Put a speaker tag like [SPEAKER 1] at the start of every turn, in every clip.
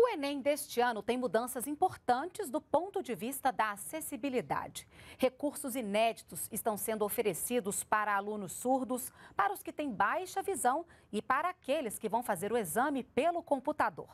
[SPEAKER 1] O Enem deste ano tem mudanças importantes do ponto de vista da acessibilidade. Recursos inéditos estão sendo oferecidos para alunos surdos, para os que têm baixa visão e para aqueles que vão fazer o exame pelo computador.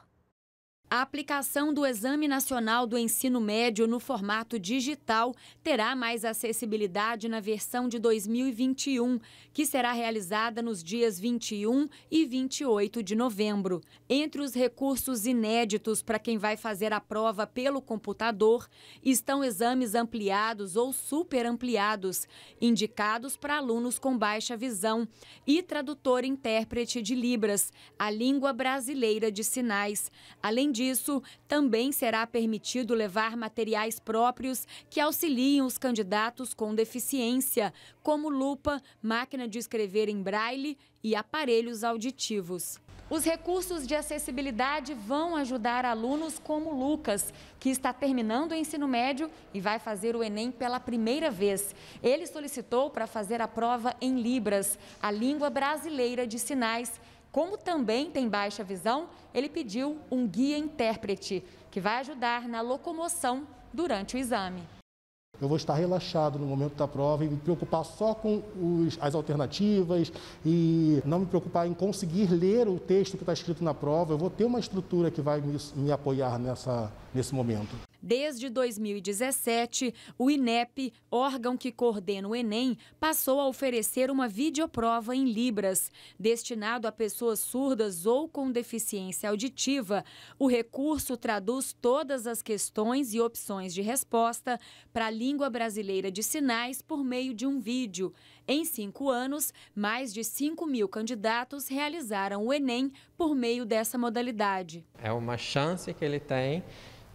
[SPEAKER 1] A aplicação do Exame Nacional do Ensino Médio no formato digital terá mais acessibilidade na versão de 2021, que será realizada nos dias 21 e 28 de novembro. Entre os recursos inéditos para quem vai fazer a prova pelo computador estão exames ampliados ou superampliados, indicados para alunos com baixa visão, e tradutor-intérprete de Libras, a língua brasileira de sinais. Além disso, disso, também será permitido levar materiais próprios que auxiliem os candidatos com deficiência, como lupa, máquina de escrever em braille e aparelhos auditivos. Os recursos de acessibilidade vão ajudar alunos como Lucas, que está terminando o ensino médio e vai fazer o Enem pela primeira vez. Ele solicitou para fazer a prova em Libras, a língua brasileira de sinais, como também tem baixa visão, ele pediu um guia intérprete, que vai ajudar na locomoção durante o exame.
[SPEAKER 2] Eu vou estar relaxado no momento da prova e me preocupar só com os, as alternativas e não me preocupar em conseguir ler o texto que está escrito na prova. Eu vou ter uma estrutura que vai me, me apoiar nessa, nesse momento.
[SPEAKER 1] Desde 2017, o INEP, órgão que coordena o Enem, passou a oferecer uma videoprova em Libras. Destinado a pessoas surdas ou com deficiência auditiva, o recurso traduz todas as questões e opções de resposta para a língua brasileira de sinais por meio de um vídeo. Em cinco anos, mais de 5 mil candidatos realizaram o Enem por meio dessa modalidade.
[SPEAKER 2] É uma chance que ele tem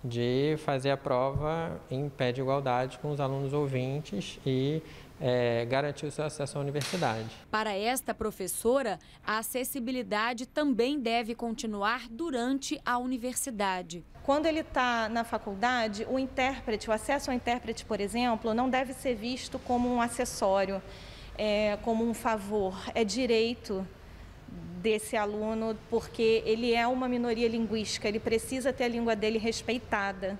[SPEAKER 2] de fazer a prova em pé de igualdade com os alunos ouvintes e é, garantir o seu acesso à universidade. Para
[SPEAKER 1] esta professora, a acessibilidade também deve continuar durante a universidade. Quando ele está na faculdade, o intérprete, o acesso ao intérprete, por exemplo, não deve ser visto como um acessório, é, como um favor, é direito desse aluno, porque ele é uma minoria linguística, ele precisa ter a língua dele respeitada.